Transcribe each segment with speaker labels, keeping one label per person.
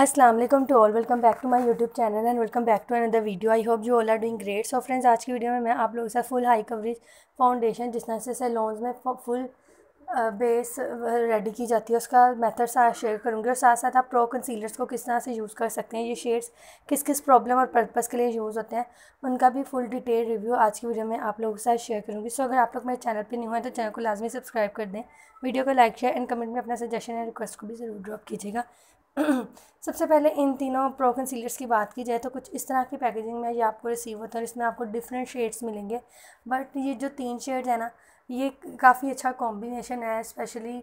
Speaker 1: Aslam to all welcome back to my YouTube channel and welcome back to another video I hope you all are doing great so friends आज की video में मैं आप लोगों से full high coverage foundation जिस तरह से सेलोन्स में फुल बेस रेडी की जाती है उसका मेथड साथ शेयर करूँगी और साथ साथ आप प्रो कंसीलर्स को किस तरह से यूज़ कर सकते हैं ये शेड्स किस किस प्रॉब्लम और पर्पज़ के लिए यूज़ होते हैं उनका भी फुल डिटेल रिव्यू आज की वीडियो में आप लोगों के साथ शेयर करूँगी सो अगर आप लोग मेरे चैनल पर हुए हैं तो चैनल को लाजमी सब्सक्राइब कर दें वीडियो को लाइक शेयर एंड कमेंट में अपना सजेशन एंड रिक्वेस्ट को भी ज़रूर ड्रॉप कीजिएगा सबसे पहले इन तीनों प्रो कंसीलर्स की बात की जाए तो कुछ इस तरह की पैकेजिंग में ये आपको रिसीव होता है इसमें आपको डिफरेंट शेड्स मिलेंगे बट ये जो तीन शेड्स हैं ना ये काफ़ी अच्छा कॉम्बिनेशन है स्पेशली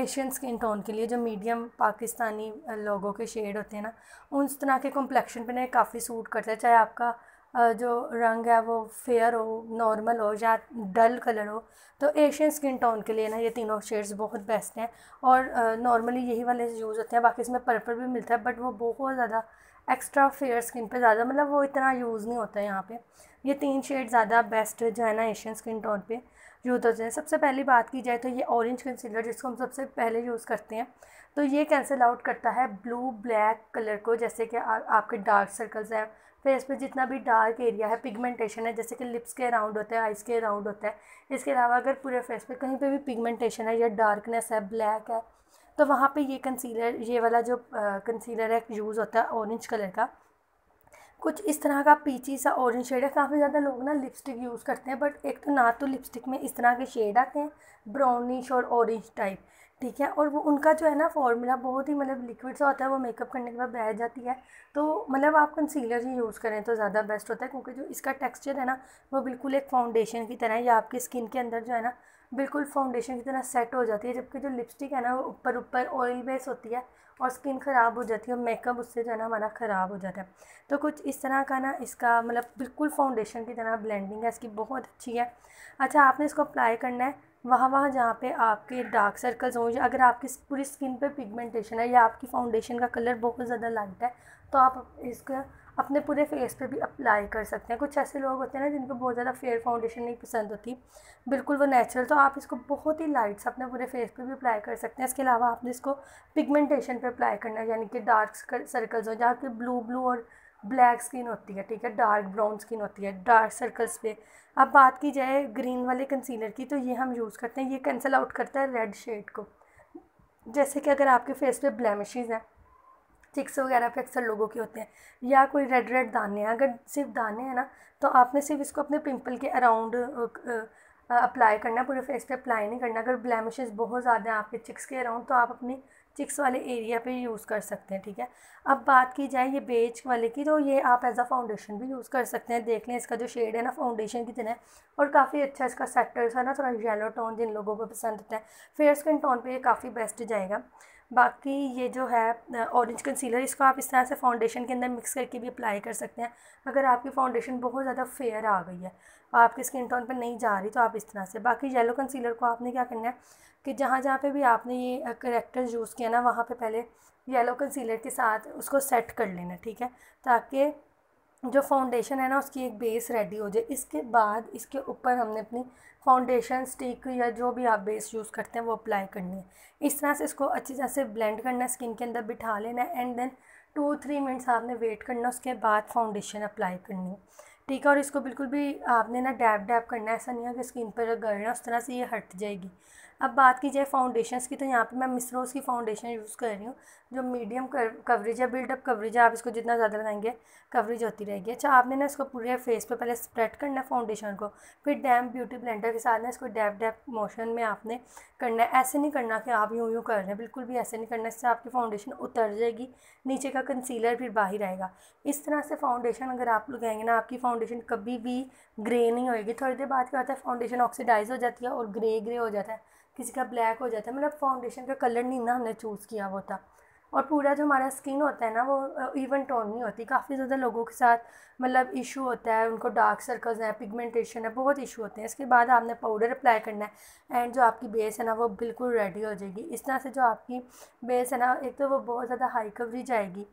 Speaker 1: एशियन स्किन टोन के लिए जो मीडियम पाकिस्तानी लोगों के शेड होते हैं ना उन तरह के कॉम्प्लेक्शन पे ना काफ़ी सूट करता है चाहे आपका जो रंग है वो फेयर हो नॉर्मल हो या डल कलर हो तो एशियन स्किन टोन के लिए ना ये तीनों शेड्स बहुत बेस्ट हैं और नॉर्मली यही वाले यूज़ होते हैं बाकी इसमें पर्पल भी मिलता है बट वो बहुत ज़्यादा एक्स्ट्रा फेयर स्किन पे ज़्यादा मतलब वो इतना यूज़ नहीं होता है यहाँ पे ये तीन शेड ज़्यादा बेस्ट जो है ना एशियन स्किन टोन पे यूज़ होते हैं सबसे पहली बात की जाए तो ये ऑरेंज कंसीलर जिसको हम सबसे पहले यूज़ करते हैं तो ये कैंसिल आउट करता है ब्लू ब्लैक कलर को जैसे कि आपके डार्क सर्कल्स हैं फेस पे जितना भी डार्क एरिया है पिगमेंटेशन है जैसे कि लिप्स के अराउंड होता है आइज़ के अराउंड होता है इसके अलावा अगर पूरे फेस पे कहीं पे भी पिगमेंटेशन है या डार्कनेस है ब्लैक है तो वहाँ पे ये कंसीलर ये वाला जो कंसीलर है यूज़ होता है ऑरेंज कलर का कुछ इस तरह का पीची सा ऑरेंज शेड है काफ़ी ज़्यादा लोग ना लिपस्टिक यूज़ करते हैं बट एक तो ना तो लिपस्टिक में इस तरह के शेड आते हैं ब्राउनिश और ऑरेंज टाइप ठीक है और वो उनका जो है ना फॉर्मूला बहुत ही मतलब लिक्विड सा होता है वो मेकअप करने के बाद बह जाती है तो मतलब आप कंसीलर ही यूज़ करें तो ज़्यादा बेस्ट होता है क्योंकि जो इसका टेक्सचर है ना वो बिल्कुल एक फाउंडेशन की तरह या आपकी स्किन के अंदर जो है ना बिल्कुल फाउंडेशन की तरह सेट हो जाती है जबकि जो लिपस्टिक है ना वो ऊपर ऊपर ऑयल बेस होती है और स्किन ख़राब हो जाती है और मेकअप उससे जो है ना हमारा ख़राब हो जाता है तो कुछ इस तरह का ना इसका मतलब बिल्कुल फाउंडेशन की तरह ब्लेंडिंग है इसकी बहुत अच्छी है अच्छा आपने इसको अप्लाई करना है वहाँ वहाँ जहाँ पे आपके डार्क सर्कल्स होंगे अगर आपकी पूरी स्किन पे पिगमेंटेशन है या आपकी फाउंडेशन का कलर बहुत ज़्यादा लाइट है तो आप इसको अपने पूरे फेस पे भी अप्लाई कर सकते हैं कुछ ऐसे लोग होते हैं ना जिनको बहुत ज़्यादा फेयर फाउंडेशन नहीं पसंद होती बिल्कुल वो नेचुरल तो आप इसको बहुत ही लाइट से अपने पूरे फेस पे भी अप्लाई कर सकते हैं इसके अलावा आपने इसको पिगमेंटेशन पे अप्लाई करना है यानी कि डार्क सर्कल्स हो जहाँ के ब्लू ब्लू और ब्लैक स्किन होती है ठीक है डार्क ब्राउन स्किन होती है डार्क सर्कल्स पे अब बात की जाए ग्रीन वाले कंसीलर की तो ये हम यूज़ करते हैं ये कैंसिल आउट करता है रेड शेड को जैसे कि अगर आपके फेस पे ब्लैमिशेज हैं चिक्स वगैरह पे अक्सर लोगों के होते हैं या कोई रेड रेड दाने हैं अगर सिर्फ दाने हैं ना तो आपने सिर्फ इसको अपने पिंपल के अराउंड अप्लाई करना पूरे फेस पे अप्लाई नहीं करना अगर ब्लैमिशेज बहुत ज़्यादा हैं आपके चिक्स के अराउंड तो आप अपनी चिक्स वाले एरिया पे यूज़ कर सकते हैं ठीक है अब बात की जाए ये बेच वाले की तो ये आप एज अ फाउंडेशन भी यूज़ कर सकते हैं देख लें इसका जो शेड है ना फाउंडेशन की तरह है और काफ़ी अच्छा इसका सेटर्स है ना थोड़ा येलो टोन जिन लोगों को पसंद होता है फेयर स्किन टोन पर ये काफ़ी बेस्ट जाएगा बाकी ये जो है ऑरेंज कंसीलर इसको आप इस तरह से फाउंडेशन के अंदर मिक्स करके भी अप्लाई कर सकते हैं अगर आपकी फाउंडेशन बहुत ज़्यादा फेयर आ गई है और आपकी स्किन टोन पर नहीं जा रही तो आप इस तरह से बाकी येलो कंसीलर को आपने क्या करना है कि जहाँ जहाँ पे भी आपने ये करेक्टर यूज़ किया ना वहाँ पे पहले येलो कंसीलर के साथ उसको सेट कर लेना ठीक है ताकि जो फाउंडेशन है ना उसकी एक बेस रेडी हो जाए इसके बाद इसके ऊपर हमने अपनी फाउंडेशन स्टिक या जो भी आप बेस यूज़ करते हैं वो अप्लाई करनी है इस तरह से इसको अच्छी तरह से ब्लेंड करना है स्किन के अंदर बिठा लेना है and then two three minutes आपने वेट करना उसके बाद फाउंडेशन अप्लाई करनी है ठीक है और इसको बिल्कुल भी आपने ना डैब डैब करना है ऐसा नहीं है कि स्किन पर गड़ना उस तरह से ये हट जाएगी अब बात की जाए फाउंडेशन की तो यहाँ पे मैं मिसरोज़ की फाउंडेशन यूज़ कर रही हूँ जो मीडियम कवरेज है बिल्डअप कवरेज है आप इसको जितना ज़्यादा लगाएंगे कवरेज होती रहेगी अच्छा आपने ना इसको पूरे फेस पे पहले स्प्रेड करना है फाउंडेशन को फिर डैम ब्यूटी ब्लेंडर के साथ ना इसको डैप डैप मोशन में आपने करना है ऐसे नहीं करना कि आप यूँ यूँ कर रहे हैं बिल्कुल भी ऐसे नहीं करना इससे आपकी फाउंडेशन उतर जाएगी नीचे का कंसीलर फिर बाहर आएगा इस तरह से फाउंडेशन अगर आप लगाएंगे ना आपकी फाउंडेशन कभी भी ग्रे नहीं होएगी थोड़ी देर बाद क्या होता है फाउंडेशन ऑक्सीडाइज हो जाती है और ग्रे ग्रे हो जाता है किसी का ब्लैक हो जाता है मतलब फाउंडेशन का कलर नहीं ना हमने चूज़ किया होता था और पूरा जो हमारा स्किन होता है ना वो इवन टोन नहीं होती काफ़ी ज़्यादा लोगों के साथ मतलब इशू होता है उनको डार्क सर्कल्स हैं पिगमेंटेशन है बहुत इशू होते हैं इसके बाद आपने पाउडर अप्लाई करना है एंड जो आपकी बेस है ना वो बिल्कुल रेडी हो जाएगी इस तरह से जो आपकी बेस है ना एक तो वो बहुत ज़्यादा हाई कवरेज आएगी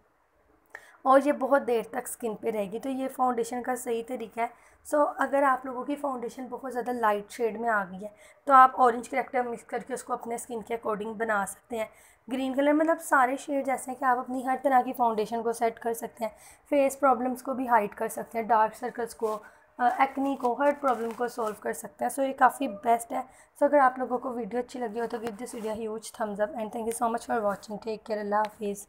Speaker 1: और ये बहुत देर तक स्किन पे रहेगी तो ये फाउंडेशन का सही तरीका है सो so, अगर आप लोगों की फाउंडेशन बहुत ज़्यादा लाइट शेड में आ गई है तो आप ऑरेंज करेक्टर मिक्स करके उसको अपने स्किन के अकॉर्डिंग बना सकते हैं ग्रीन कलर मतलब सारे शेड जैसे हैं कि आप अपनी हर तरह की फाउंडेशन को सेट कर सकते हैं फेस प्रॉब्लम्स को भी हाइड कर सकते हैं डार्क सर्कल्स को एक्नी को हर प्रॉब्लम को सॉल्व कर सकते हैं सो so, ये काफ़ी बेस्ट है सो so, अगर आप लोगों को वीडियो अच्छी लगी हो तो give this video huge thumbs up and thank you so much for watching take care अल्लाह हाफिज़